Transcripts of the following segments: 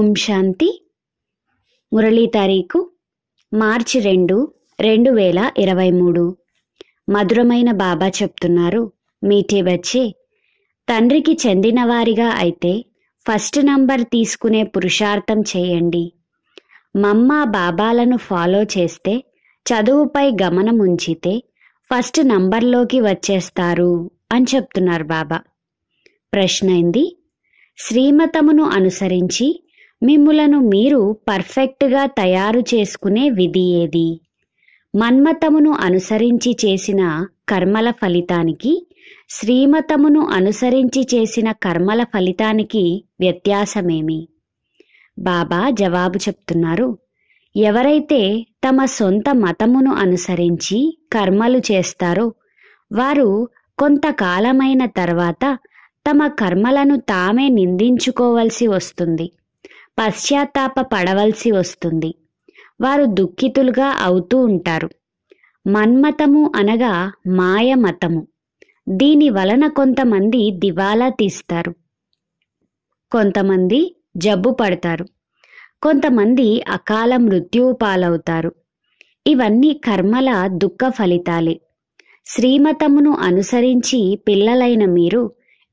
ఓం శాంతి మురళీ తారీఖు మార్చి రెండు రెండు వేల ఇరవై మూడు మధురమైన బాబా చెప్తున్నారు మీటే వచ్చి తండ్రికి చెందినవారిగా అయితే ఫస్ట్ నంబర్ తీసుకునే పురుషార్థం చేయండి మమ్మ బాబాలను ఫాలో చేస్తే చదువుపై గమనం ఉంచితే ఫస్ట్ నంబర్లోకి వచ్చేస్తారు అని చెప్తున్నారు బాబా ప్రశ్న అయింది శ్రీమతమును అనుసరించి మిమ్ములను మీరు పర్ఫెక్ట్గా తయారు చేసుకునే విధి ఏది మన్మతమును అనుసరించి చేసిన కర్మల ఫలితానికి శ్రీమతమును అనుసరించి చేసిన కర్మల ఫలితానికి వ్యత్యాసమేమి బాబా జవాబు చెప్తున్నారు ఎవరైతే తమ సొంత మతమును అనుసరించి కర్మలు చేస్తారో వారు కొంతకాలమైన తర్వాత తమ కర్మలను తామే నిందించుకోవలసి వస్తుంది పశ్చాత్తాప పడవలసి వస్తుంది వారు దుఃఖితులుగా అవుతూ ఉంటారు మన్మతము అనగా మాయమతము దీని వలన కొంతమంది దివాలా తీస్తారు కొంతమంది జబ్బు పడతారు కొంతమంది అకాల మృత్యువు పాలవుతారు ఇవన్నీ కర్మల దుఃఖ ఫలితాలే శ్రీమతమును అనుసరించి పిల్లలైన మీరు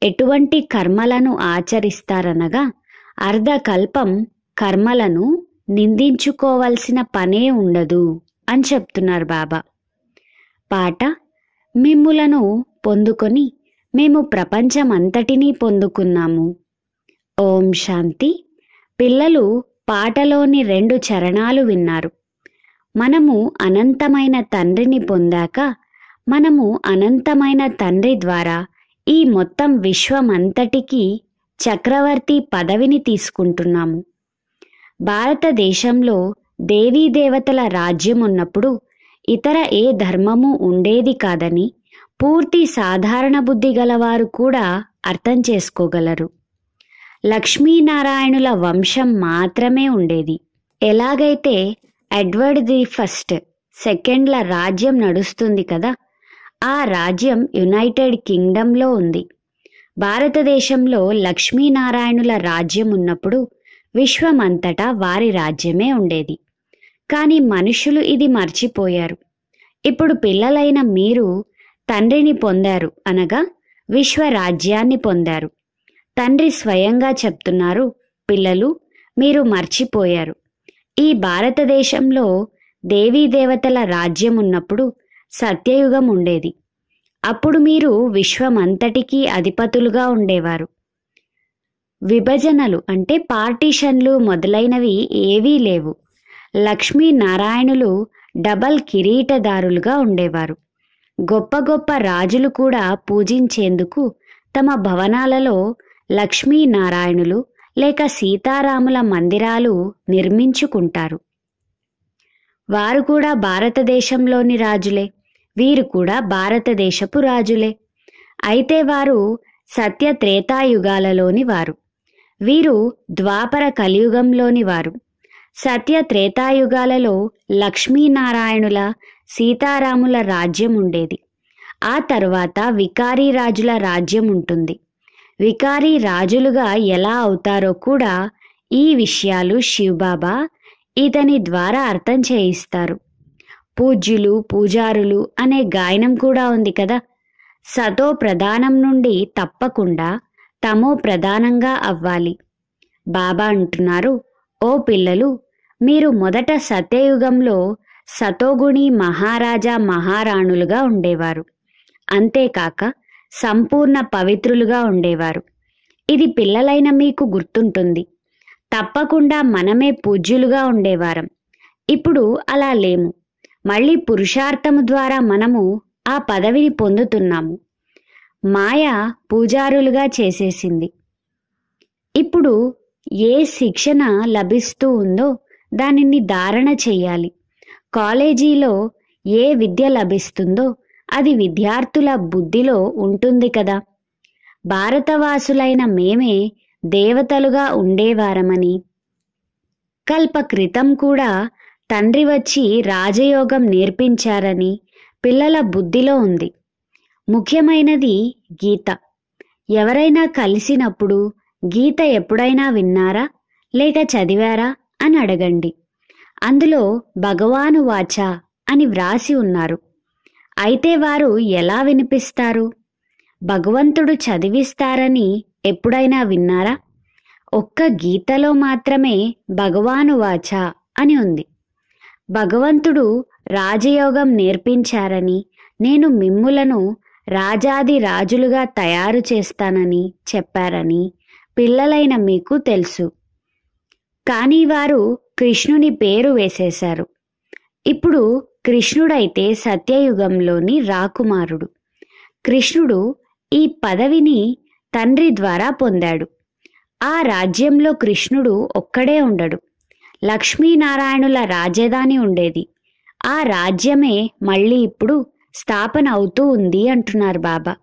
ఎటువంటి కర్మలను ఆచరిస్తారనగా అర్ధకల్పం కర్మలను నిందించుకోవలసిన పనే ఉండదు అని చెప్తున్నారు బాబా పాట మిమ్ములను పొందుకొని మేము ప్రపంచమంతటినీ పొందుకున్నాము ఓం శాంతి పిల్లలు పాటలోని రెండు చరణాలు విన్నారు మనము అనంతమైన తండ్రిని పొందాక మనము అనంతమైన తండ్రి ద్వారా ఈ మొత్తం విశ్వమంతటికీ చక్రవర్తి పదవిని తీసుకుంటున్నాము భారతదేశంలో దేవతల రాజ్యం ఉన్నప్పుడు ఇతర ఏ ధర్మము ఉండేది కాదని పూర్తి సాధారణ బుద్ధి గలవారు కూడా అర్థం చేసుకోగలరు లక్ష్మీనారాయణుల వంశం మాత్రమే ఉండేది ఎలాగైతే ఎడ్వర్డ్ ది ఫస్ట్ సెకండ్ల రాజ్యం నడుస్తుంది కదా ఆ రాజ్యం యునైటెడ్ కింగ్డంలో ఉంది భారతదేశంలో లక్ష్మీనారాయణుల రాజ్యం ఉన్నప్పుడు విశ్వమంతటా వారి రాజ్యమే ఉండేది కానీ మనుషులు ఇది మర్చిపోయారు ఇప్పుడు పిల్లలైన మీరు తండ్రిని పొందారు అనగా విశ్వరాజ్యాన్ని పొందారు తండ్రి స్వయంగా చెప్తున్నారు పిల్లలు మీరు మర్చిపోయారు ఈ భారతదేశంలో దేవతల రాజ్యం ఉన్నప్పుడు సత్యయుగం ఉండేది అప్పుడు మీరు విశ్వమంతటికీ అధిపతులుగా ఉండేవారు విభజనలు అంటే పార్టీషన్లు మొదలైనవి ఏవీ లేవు లక్ష్మీనారాయణులు డబల్ కిరీటదారులుగా ఉండేవారు గొప్ప గొప్ప రాజులు కూడా పూజించేందుకు తమ భవనాలలో లక్ష్మీనారాయణులు లేక సీతారాముల మందిరాలు నిర్మించుకుంటారు వారు కూడా భారతదేశంలోని రాజులే వీరు కూడా భారతదేశపు రాజులే అయితే వారు సత్య త్రేతాయుగాలలోని వారు వీరు ద్వాపర కలియుగంలోని వారు సత్య త్రేతాయుగాలలో లక్ష్మీనారాయణుల సీతారాముల రాజ్యం ఉండేది ఆ తర్వాత వికారీ రాజుల రాజ్యం ఉంటుంది వికారీ రాజులుగా ఎలా అవుతారో కూడా ఈ విషయాలు శివబాబా ఇతని ద్వారా అర్థం చేయిస్తారు పూజ్యులు పూజారులు అనే గాయనం కూడా ఉంది కదా సతో ప్రధానం నుండి తప్పకుండా తమో ప్రధానంగా అవ్వాలి బాబా అంటున్నారు ఓ పిల్లలు మీరు మొదట సత్యయుగంలో సతోగుణి మహారాజా మహారాణులుగా ఉండేవారు అంతేకాక సంపూర్ణ పవిత్రులుగా ఉండేవారు ఇది పిల్లలైన మీకు గుర్తుంటుంది తప్పకుండా మనమే పూజ్యులుగా ఉండేవారం ఇప్పుడు అలా లేము మళ్ళీ పురుషార్థము ద్వారా మనము ఆ పదవిని పొందుతున్నాము మాయ పూజారులుగా చేసేసింది ఇప్పుడు ఏ శిక్షణ లభిస్తూ ఉందో దానిని ధారణ చేయాలి కాలేజీలో ఏ విద్య లభిస్తుందో అది విద్యార్థుల బుద్ధిలో ఉంటుంది కదా భారతవాసులైన మేమే దేవతలుగా ఉండేవారమని కల్పక్రితం కూడా తండ్రి వచ్చి రాజయోగం నేర్పించారని పిల్లల బుద్ధిలో ఉంది ముఖ్యమైనది గీత ఎవరైనా కలిసినప్పుడు గీత ఎప్పుడైనా విన్నారా లేక చదివారా అని అడగండి అందులో భగవాను వాచ అని వ్రాసి ఉన్నారు అయితే వారు ఎలా వినిపిస్తారు భగవంతుడు చదివిస్తారని ఎప్పుడైనా విన్నారా ఒక్క గీతలో మాత్రమే భగవాను వాచ అని ఉంది భగవంతుడు రాజయోగం నేర్పించారని నేను మిమ్ములను రాజాది రాజులుగా తయారు చేస్తానని చెప్పారని పిల్లలైన మీకు తెలుసు కానీ వారు కృష్ణుని పేరు వేసేశారు ఇప్పుడు కృష్ణుడైతే సత్యయుగంలోని రాకుమారుడు కృష్ణుడు ఈ పదవిని తండ్రి ద్వారా పొందాడు ఆ రాజ్యంలో కృష్ణుడు ఒక్కడే ఉండడు లక్ష్మీనారాయణుల రాజధాని ఉండేది ఆ రాజ్యమే మళ్ళీ ఇప్పుడు స్థాపన అవుతూ ఉంది అంటున్నారు బాబా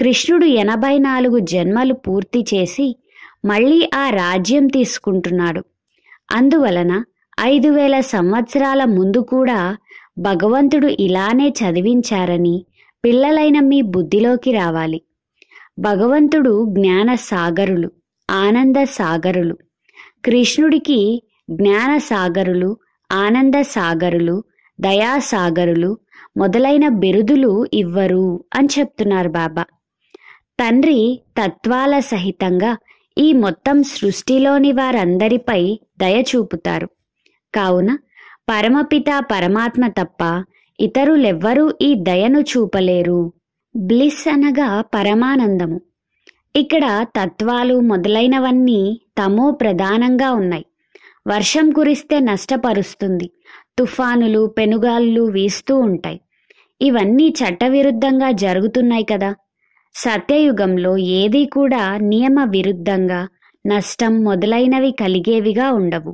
కృష్ణుడు ఎనభై నాలుగు జన్మలు పూర్తి చేసి మళ్ళీ ఆ రాజ్యం తీసుకుంటున్నాడు అందువలన ఐదు వేల సంవత్సరాల ముందు కూడా భగవంతుడు ఇలానే చదివించారని పిల్లలైన మీ బుద్ధిలోకి రావాలి భగవంతుడు జ్ఞాన సాగరులు ఆనంద సాగరులు కృష్ణుడికి జ్ఞానసాగరులు ఆనందసాగరులు దయాసాగరులు మొదలైన బిరుదులు ఇవ్వరు అని చెప్తున్నారు బాబా తండ్రి తత్వాల సహితంగా ఈ మొత్తం సృష్టిలోని వారందరిపై దయ చూపుతారు కావున పరమపిత పరమాత్మ తప్ప ఇతరులెవ్వరూ ఈ దయను చూపలేరు బ్లిస్ అనగా పరమానందము ఇక్కడ తత్వాలు మొదలైనవన్నీ తమో ప్రధానంగా ఉన్నాయి వర్షం కురిస్తే నష్టపరుస్తుంది తుఫానులు పెనుగాళ్ళు వీస్తూ ఉంటాయి ఇవన్నీ చట్టవిరుద్ధంగా జరుగుతున్నాయి కదా సత్యయుగంలో ఏదీ కూడా నియమ విరుద్ధంగా నష్టం మొదలైనవి కలిగేవిగా ఉండవు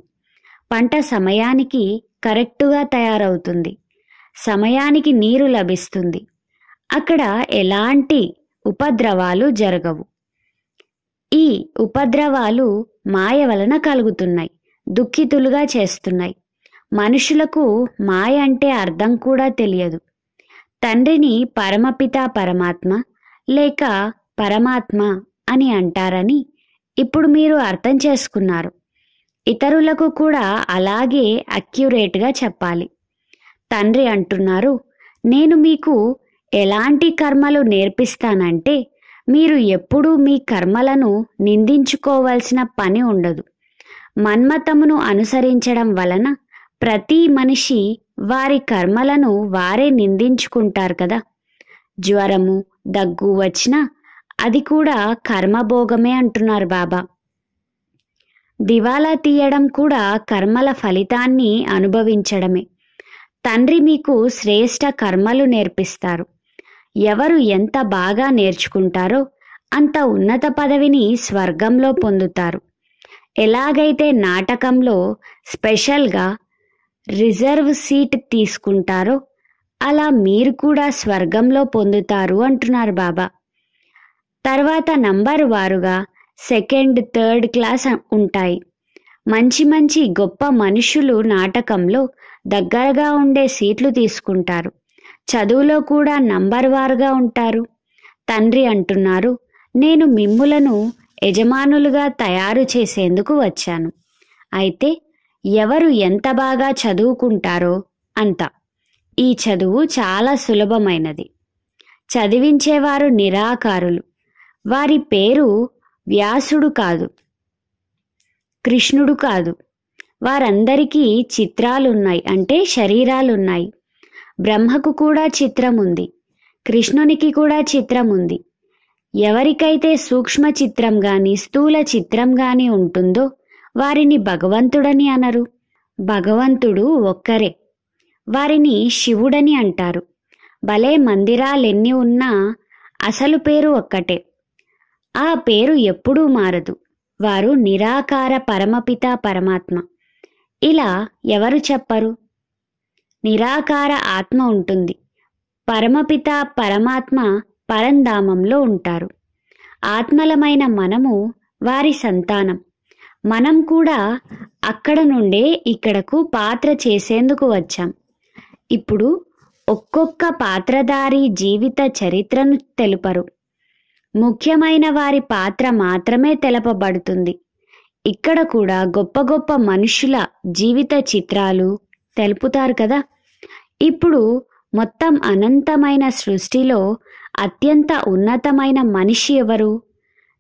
పంట సమయానికి కరెక్టుగా తయారవుతుంది సమయానికి నీరు లభిస్తుంది అక్కడ ఎలాంటి ఉపద్రవాలు జరగవు ఈ ఉపద్రవాలు మాయ వలన కలుగుతున్నాయి దుఃఖితులుగా చేస్తున్నాయి మనుషులకు మాయ అంటే అర్థం కూడా తెలియదు తండ్రిని పరమపిత పరమాత్మ లేక పరమాత్మ అని అంటారని ఇప్పుడు మీరు అర్థం చేసుకున్నారు ఇతరులకు కూడా అలాగే అక్యురేట్గా చెప్పాలి తండ్రి అంటున్నారు నేను మీకు ఎలాంటి కర్మలు నేర్పిస్తానంటే మీరు ఎప్పుడూ మీ కర్మలను నిందించుకోవాల్సిన పని ఉండదు మన్మతమును అనుసరించడం వలన ప్రతి మనిషి వారి కర్మలను వారే నిందించుకుంటారు కదా జ్వరము దగ్గు వచ్చినా అది కూడా కర్మభోగమే అంటున్నారు బాబా దివాలా తీయడం కూడా కర్మల ఫలితాన్ని అనుభవించడమే తండ్రి మీకు శ్రేష్ట కర్మలు నేర్పిస్తారు ఎవరు ఎంత బాగా నేర్చుకుంటారో అంత ఉన్నత పదవిని స్వర్గంలో పొందుతారు ఎలాగైతే నాటకంలో స్పెషల్గా రిజర్వ్ సీట్ తీసుకుంటారో అలా మీరు కూడా స్వర్గంలో పొందుతారు అంటున్నారు బాబా తర్వాత నంబర్ వారుగా సెకండ్ థర్డ్ క్లాస్ ఉంటాయి మంచి మంచి గొప్ప మనుషులు నాటకంలో దగ్గరగా ఉండే సీట్లు తీసుకుంటారు చదువులో కూడా నంబర్ వారుగా ఉంటారు తండ్రి అంటున్నారు నేను మిమ్ములను యజమానులుగా తయారు చేసేందుకు వచ్చాను అయితే ఎవరు ఎంత బాగా చదువుకుంటారో అంత ఈ చదువు చాలా సులభమైనది చదివించేవారు నిరాకారులు వారి పేరు వ్యాసుడు కాదు కృష్ణుడు కాదు వారందరికీ చిత్రాలున్నాయి అంటే శరీరాలున్నాయి బ్రహ్మకు కూడా చిత్రం ఉంది కృష్ణునికి కూడా చిత్రం ఉంది ఎవరికైతే సూక్ష్మ చిత్రం గాని స్థూల చిత్రం గాని ఉంటుందో వారిని భగవంతుడని అనరు భగవంతుడు ఒక్కరే వారిని శివుడని అంటారు భలే మందిరాలెన్ని ఉన్నా అసలు పేరు ఒక్కటే ఆ పేరు ఎప్పుడూ మారదు వారు నిరాకార పరమపిత పరమాత్మ ఇలా ఎవరు చెప్పరు నిరాకార ఆత్మ ఉంటుంది పరమపిత పరమాత్మ పరంధామంలో ఉంటారు ఆత్మలమైన మనము వారి సంతానం మనం కూడా అక్కడ నుండే ఇక్కడకు పాత్ర చేసేందుకు వచ్చాం ఇప్పుడు ఒక్కొక్క పాత్రధారి జీవిత చరిత్రను తెలుపరు ముఖ్యమైన వారి పాత్ర మాత్రమే తెలపబడుతుంది ఇక్కడ కూడా గొప్ప గొప్ప మనుషుల జీవిత చిత్రాలు తెలుపుతారు కదా ఇప్పుడు మొత్తం అనంతమైన సృష్టిలో అత్యంత ఉన్నతమైన మనిషి ఎవరు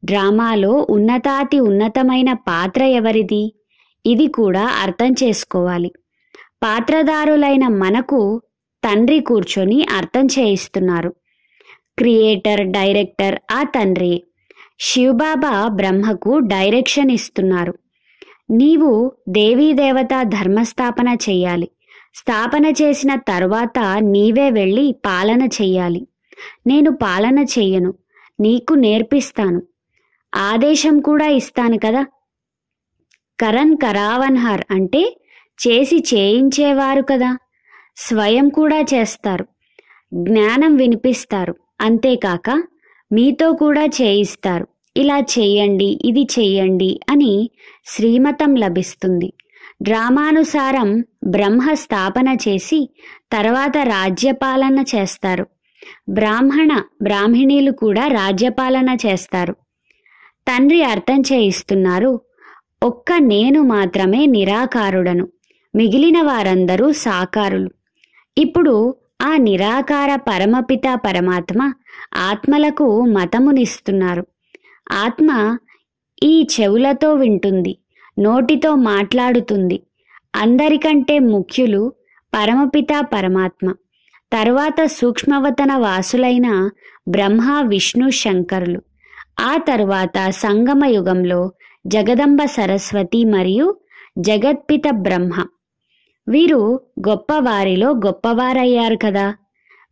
డ్రామాలో ఉన్నతాతి ఉన్నతమైన పాత్ర ఎవరిది ఇది కూడా అర్థం చేసుకోవాలి పాత్రదారులైన మనకు తండ్రి కూర్చొని అర్థం చేయిస్తున్నారు క్రియేటర్ డైరెక్టర్ ఆ తండ్రి శివబాబా బ్రహ్మకు డైరెక్షన్ ఇస్తున్నారు నీవు దేవత ధర్మస్థాపన చెయ్యాలి స్థాపన చేసిన తర్వాత నీవే వెళ్ళి పాలన చెయ్యాలి నేను పాలన చెయ్యను నీకు నేర్పిస్తాను ఆదేశం కూడా ఇస్తాను కదా కరణ్ కరావన్హార్ అంటే చేసి చేయించేవారు కదా స్వయం కూడా చేస్తారు జ్ఞానం వినిపిస్తారు అంతేకాక మీతో కూడా చేయిస్తారు ఇలా చెయ్యండి ఇది చెయ్యండి అని శ్రీమతం లభిస్తుంది డ్రామానుసారం బ్రహ్మ స్థాపన చేసి తర్వాత రాజ్యపాలన చేస్తారు బ్రాహ్మణ బ్రాహ్మిణీలు కూడా రాజ్యపాలన చేస్తారు తండ్రి అర్థం చేయిస్తున్నారు ఒక్క నేను మాత్రమే నిరాకారుడను మిగిలిన వారందరూ సాకారులు ఇప్పుడు ఆ నిరాకార పరమపిత పరమాత్మ ఆత్మలకు మతమునిస్తున్నారు ఆత్మ ఈ చెవులతో వింటుంది నోటితో మాట్లాడుతుంది అందరికంటే ముఖ్యులు పరమపిత పరమాత్మ తర్వాత సూక్ష్మవతన వాసులైన బ్రహ్మ విష్ణు శంకరులు ఆ తర్వాత సంగమ యుగంలో జగదంబ సరస్వతి మరియు జగత్పిత బ్రహ్మ వీరు గొప్పవారిలో గొప్పవారయ్యారు కదా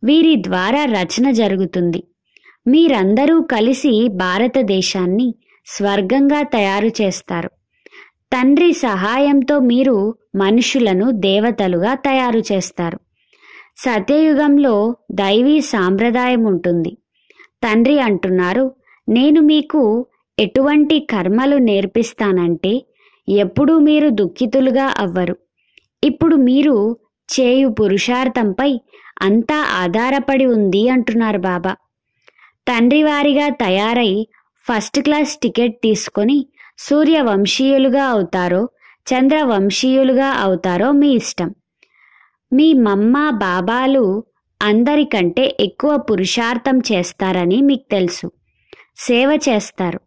వీరి ద్వారా రచన జరుగుతుంది మీరందరూ కలిసి భారతదేశాన్ని స్వర్గంగా తయారు చేస్తారు తండ్రి సహాయంతో మీరు మనుషులను దేవతలుగా తయారు చేస్తారు సత్యయుగంలో దైవీ సాంప్రదాయం ఉంటుంది తండ్రి అంటున్నారు నేను మీకు ఎటువంటి కర్మలు నేర్పిస్తానంటే ఎప్పుడూ మీరు దుఃఖితులుగా అవ్వరు ఇప్పుడు మీరు చేయు పురుషార్థంపై అంతా ఆధారపడి ఉంది అంటున్నారు బాబా తండ్రి వారిగా తయారై ఫస్ట్ క్లాస్ టికెట్ తీసుకొని సూర్యవంశీయులుగా అవుతారో చంద్రవంశీయులుగా అవుతారో మీ ఇష్టం మీ మమ్మ బాబాలు అందరికంటే ఎక్కువ పురుషార్థం చేస్తారని మీకు తెలుసు సేవ చేస్తారు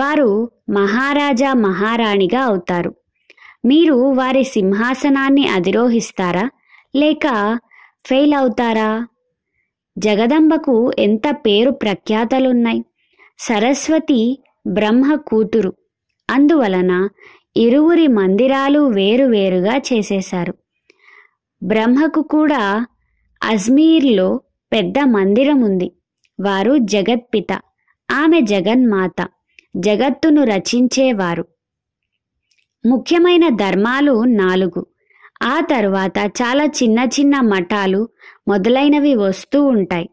వారు మహారాజా మహారాణిగా అవుతారు మీరు వారి సింహాసనాన్ని అధిరోహిస్తారా లేక ఫెయిల్ అవుతారా జగదంబకు ఎంత పేరు ప్రఖ్యాతలున్నాయి సరస్వతి బ్రహ్మ కూతురు అందువలన ఇరువురి మందిరాలు వేరువేరుగా చేసేశారు బ్రహ్మకు కూడా అజ్మీర్లో పెద్ద మందిరం ఉంది వారు జగత్పిత ఆమె జగన్మాత జగత్తును రచించేవారు ముఖ్యమైన ధర్మాలు నాలుగు ఆ తరువాత చాలా చిన్న చిన్న మఠాలు మొదలైనవి వస్తూ ఉంటాయి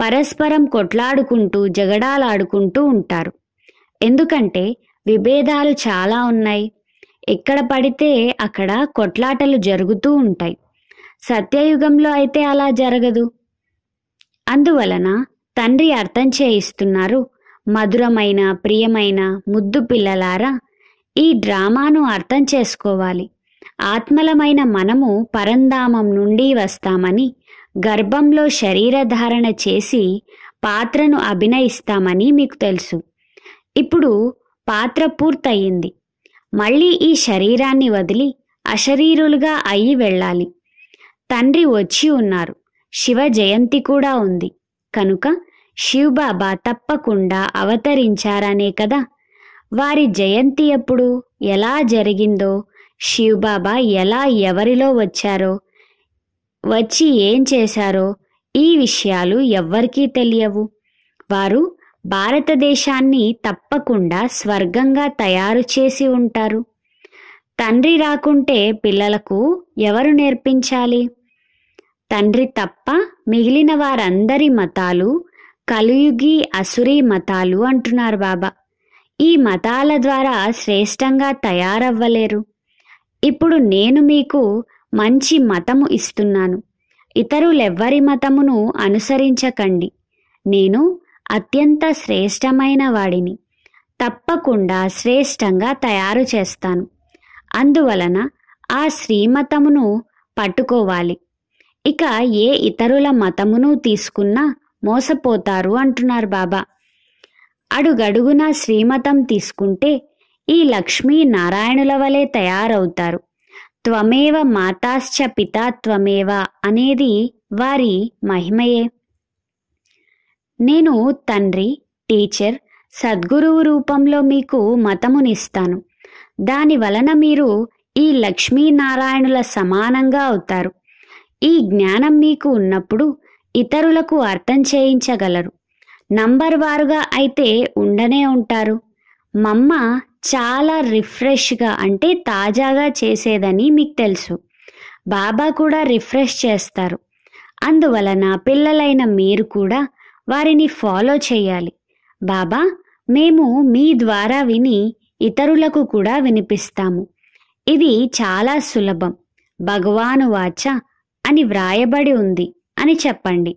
పరస్పరం కొట్లాడుకుంటూ జగడాలాడుకుంటూ ఉంటారు ఎందుకంటే విభేదాలు చాలా ఉన్నాయి ఎక్కడ పడితే అక్కడ కొట్లాటలు జరుగుతూ ఉంటాయి సత్యయుగంలో అయితే అలా జరగదు అందువలన తండ్రి అర్థం చేయిస్తున్నారు మధురమైన ప్రియమైన ముద్దు పిల్లలారా ఈ డ్రామాను అర్థం చేసుకోవాలి ఆత్మలమైన మనము పరంధామం నుండి వస్తామని గర్భంలో శరీరధారణ చేసి పాత్రను అభినయిస్తామని మీకు తెలుసు ఇప్పుడు పాత్ర పూర్తయింది మళ్ళీ ఈ శరీరాన్ని వదిలి అశరీరులుగా అయి వెళ్ళాలి తండ్రి వచ్చి ఉన్నారు శివ జయంతి కూడా ఉంది కనుక శివబాబా తప్పకుండా అవతరించారనే కదా వారి జయంతి ఎప్పుడు ఎలా జరిగిందో శివబాబా ఎలా ఎవరిలో వచ్చారో వచ్చి ఏం చేశారో ఈ విషయాలు ఎవ్వరికీ తెలియవు వారు భారతదేశాన్ని తప్పకుండా స్వర్గంగా తయారు చేసి ఉంటారు తండ్రి రాకుంటే పిల్లలకు ఎవరు నేర్పించాలి తండ్రి తప్ప మిగిలిన వారందరి మతాలు కలియుగి అసురీ మతాలు అంటున్నారు బాబా ఈ మతాల ద్వారా శ్రేష్టంగా తయారవ్వలేరు ఇప్పుడు నేను మీకు మంచి మతము ఇస్తున్నాను ఇతరులెవ్వరి మతమును అనుసరించకండి నేను అత్యంత శ్రేష్టమైన వాడిని తప్పకుండా శ్రేష్టంగా తయారు చేస్తాను అందువలన ఆ శ్రీమతమును పట్టుకోవాలి ఇక ఏ ఇతరుల మతమును తీసుకున్నా మోసపోతారు అంటున్నారు బాబా అడుగడుగున శ్రీమతం తీసుకుంటే ఈ లక్ష్మీ నారాయణుల వలె తయారవుతారు త్వమేవ మాతాశ్చ పితా త్వమేవ అనేది వారి మహిమయే నేను తండ్రి టీచర్ సద్గురువు రూపంలో మీకు మతమునిస్తాను దాని వలన మీరు ఈ లక్ష్మీనారాయణుల సమానంగా అవుతారు ఈ జ్ఞానం మీకు ఉన్నప్పుడు ఇతరులకు అర్థం చేయించగలరు నంబర్ వారుగా అయితే ఉండనే ఉంటారు మమ్మ చాలా రిఫ్రెష్గా అంటే తాజాగా చేసేదని మీకు తెలుసు బాబా కూడా రిఫ్రెష్ చేస్తారు అందువలన పిల్లలైన మీరు కూడా వారిని ఫాలో చేయాలి బాబా మేము మీ ద్వారా విని ఇతరులకు కూడా వినిపిస్తాము ఇది చాలా సులభం భగవాను వాచ అని వ్రాయబడి ఉంది అని చెప్పండి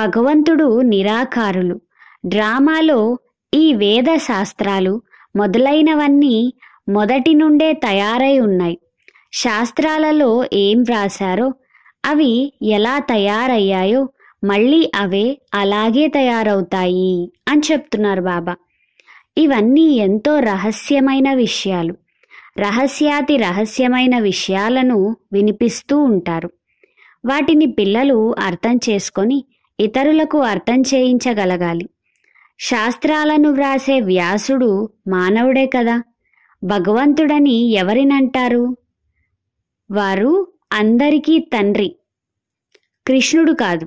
భగవంతుడు నిరాకారులు డ్రామాలో ఈ వేద శాస్త్రాలు మొదలైనవన్నీ మొదటి నుండే తయారై ఉన్నాయి శాస్త్రాలలో ఏం వ్రాశారో అవి ఎలా తయారయ్యాయో మళ్ళీ అవే అలాగే తయారవుతాయి అని చెప్తున్నారు బాబా ఇవన్నీ ఎంతో రహస్యమైన విషయాలు రహస్యాతి రహస్యమైన విషయాలను వినిపిస్తూ ఉంటారు వాటిని పిల్లలు అర్థం చేసుకొని ఇతరులకు అర్థం చేయించగలగాలి శాస్త్రాలను వ్రాసే వ్యాసుడు మానవుడే కదా భగవంతుడని ఎవరినంటారు వారు అందరికీ తండ్రి కృష్ణుడు కాదు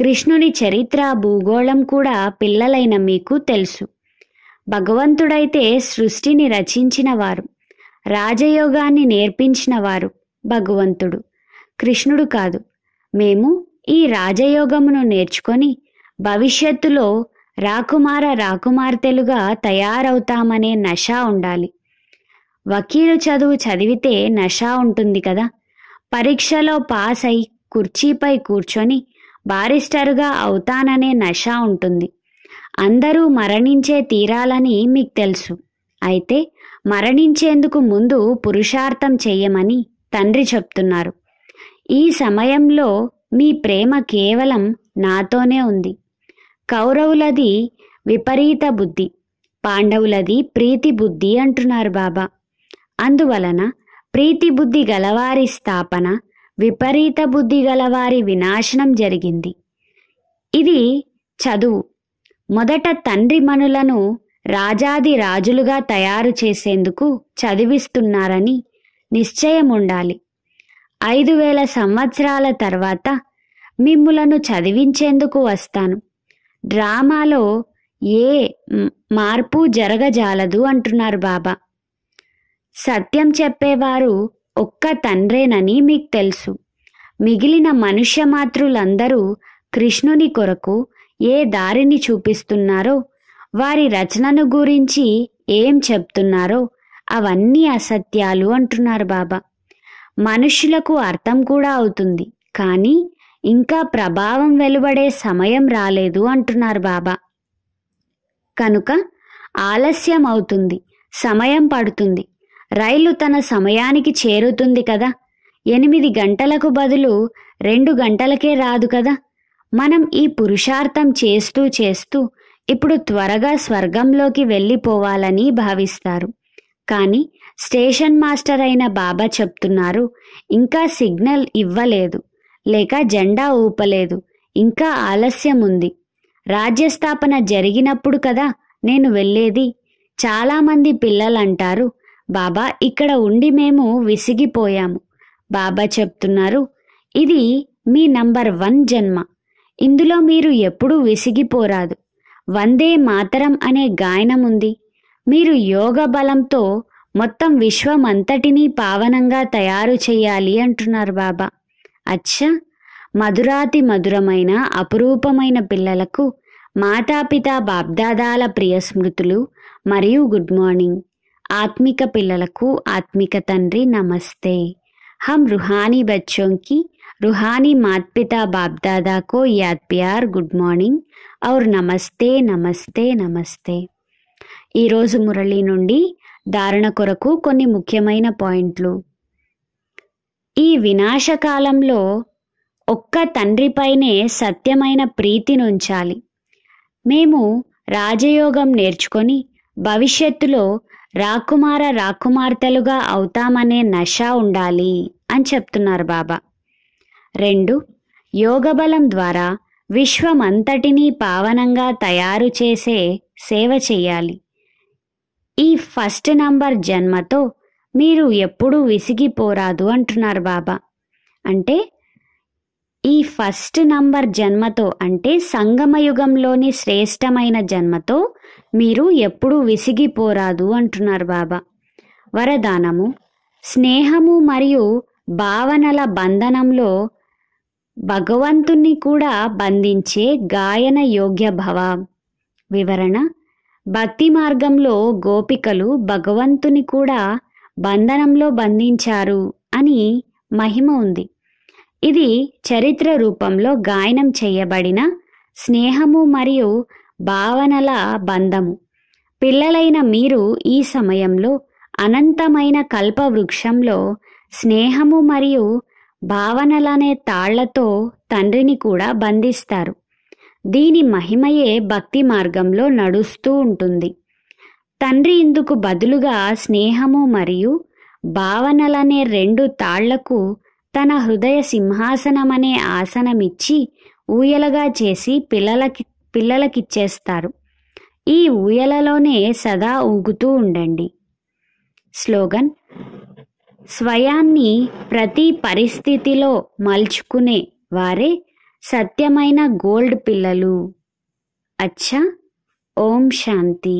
కృష్ణుని చరిత్ర భూగోళం కూడా పిల్లలైన మీకు తెలుసు భగవంతుడైతే సృష్టిని రచించినవారు రాజయోగాన్ని నేర్పించినవారు భగవంతుడు కృష్ణుడు కాదు మేము ఈ రాజయోగమును నేర్చుకొని భవిష్యత్తులో రాకుమార రాకుమార్తెలుగా తయారవుతామనే నషా ఉండాలి వకీలు చదువు చదివితే నషా ఉంటుంది కదా పరీక్షలో పాస్ అయి కుర్చీపై కూర్చొని బారిస్టరుగా అవుతాననే నషా ఉంటుంది అందరూ మరణించే తీరాలని మీకు తెలుసు అయితే మరణించేందుకు ముందు పురుషార్థం చేయమని తండ్రి చెప్తున్నారు ఈ సమయంలో మీ ప్రేమ కేవలం నాతోనే ఉంది కౌరవులది విపరీత బుద్ధి పాండవులది ప్రీతి బుద్ధి అంటున్నారు బాబా అందువలన ప్రీతి బుద్ధి గలవారి స్థాపన విపరీత బుద్ధి గలవారి వినాశనం జరిగింది ఇది చదువు మొదట తండ్రి మనులను రాజాది రాజులుగా తయారు చేసేందుకు చదివిస్తున్నారని నిశ్చయం ఉండాలి ఐదు వేల సంవత్సరాల తర్వాత మిమ్ములను చదివించేందుకు వస్తాను డ్రామాలో ఏ మార్పు జరగజాలదు అంటున్నారు బాబా సత్యం చెప్పేవారు ఒక్క తండ్రేనని మీకు తెలుసు మిగిలిన మనుష్య మాతృలందరూ కృష్ణుని కొరకు ఏ దారిని చూపిస్తున్నారో వారి రచనను గురించి ఏం చెప్తున్నారో అవన్నీ అసత్యాలు అంటున్నారు బాబా మనుషులకు అర్థం కూడా అవుతుంది కానీ ఇంకా ప్రభావం వెలువడే సమయం రాలేదు అంటున్నారు బాబా కనుక ఆలస్యం అవుతుంది సమయం పడుతుంది రైలు తన సమయానికి చేరుతుంది కదా ఎనిమిది గంటలకు బదులు రెండు గంటలకే రాదు కదా మనం ఈ పురుషార్థం చేస్తూ చేస్తూ ఇప్పుడు త్వరగా స్వర్గంలోకి వెళ్ళిపోవాలని భావిస్తారు కానీ స్టేషన్ మాస్టర్ అయిన బాబా చెప్తున్నారు ఇంకా సిగ్నల్ ఇవ్వలేదు లేక జెండా ఊపలేదు ఇంకా ఆలస్యం ఉంది రాజ్యస్థాపన జరిగినప్పుడు కదా నేను వెళ్ళేది చాలామంది పిల్లలంటారు బాబా ఇక్కడ ఉండి మేము విసిగిపోయాము బాబా చెప్తున్నారు ఇది మీ నంబర్ వన్ జన్మ ఇందులో మీరు ఎప్పుడూ విసిగిపోరాదు వందే మాతరం అనే గాయనముంది మీరు యోగ బలంతో మొత్తం విశ్వం అంతటినీ పావనంగా తయారు చేయాలి అంటున్నారు బాబా అచ్చా మధురాతి మధురమైన అపురూపమైన పిల్లలకు మాతాపిత బాబ్దాదాల ప్రియ స్మృతులు మరియు గుడ్ మార్నింగ్ ఆత్మిక పిల్లలకు ఆత్మిక తండ్రి నమస్తే హమ్ రుహానీ బచ్చోంకి రుహానీ మాత్ పితా బాప్ दादा को గుడ్ మార్నింగ్ ఔర్ నమస్తే నమస్తే నమస్తే ఈరోజు మురళి నుండి ధారణ కొరకు కొన్ని ముఖ్యమైన పాయింట్లు ఈ వినాశకాలంలో ఒక్క తండ్రిపైనే సత్యమైన నుంచాలి మేము రాజయోగం నేర్చుకొని భవిష్యత్తులో రాకుమార రాకుమార్తెలుగా అవుతామనే నష ఉండాలి అని చెప్తున్నారు బాబా రెండు యోగబలం ద్వారా విశ్వమంతటినీ పావనంగా తయారు చేసే సేవ చేయాలి ఈ ఫస్ట్ నంబర్ జన్మతో మీరు ఎప్పుడూ విసిగిపోరాదు అంటున్నారు బాబా అంటే ఈ ఫస్ట్ నంబర్ జన్మతో అంటే సంగమయుగంలోని శ్రేష్టమైన జన్మతో మీరు ఎప్పుడూ విసిగిపోరాదు అంటున్నారు బాబా వరదానము స్నేహము మరియు భావనల బంధనంలో భగవంతుణ్ణి కూడా బంధించే గాయన యోగ్య భవ వివరణ భక్తి మార్గంలో గోపికలు భగవంతుని కూడా బంధనంలో బంధించారు అని మహిమ ఉంది ఇది చరిత్ర రూపంలో గాయనం చేయబడిన స్నేహము మరియు భావనల బంధము పిల్లలైన మీరు ఈ సమయంలో అనంతమైన కల్పవృక్షంలో స్నేహము మరియు భావనలనే తాళ్లతో తండ్రిని కూడా బంధిస్తారు దీని మహిమయే భక్తి మార్గంలో నడుస్తూ ఉంటుంది తండ్రి ఇందుకు బదులుగా స్నేహము మరియు భావనలనే రెండు తాళ్లకు తన హృదయ సింహాసనమనే ఆసనమిచ్చి ఊయలగా చేసి పిల్లలకి పిల్లలకిచ్చేస్తారు ఈ ఊయలలోనే సదా ఊగుతూ ఉండండి స్లోగన్ స్వయాన్ని ప్రతి పరిస్థితిలో మలుచుకునే వారే సత్యమైన గోల్డ్ పిల్లలు అచ్చా ఓం శాంతి